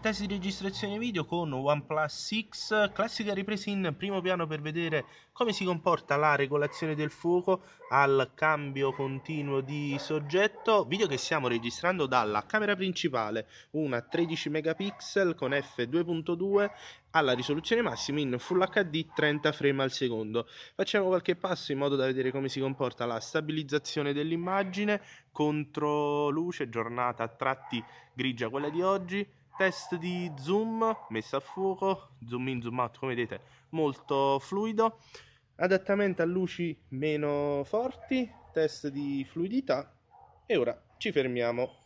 Test di registrazione video con OnePlus 6, classica ripresa in primo piano per vedere come si comporta la regolazione del fuoco al cambio continuo di soggetto, video che stiamo registrando dalla camera principale, una 13 megapixel con f2.2 alla risoluzione massima in Full HD 30 frame al secondo. Facciamo qualche passo in modo da vedere come si comporta la stabilizzazione dell'immagine, contro luce, giornata a tratti grigia quella di oggi test di zoom messo a fuoco, zoom in, zoom out come vedete molto fluido, adattamento a luci meno forti, test di fluidità e ora ci fermiamo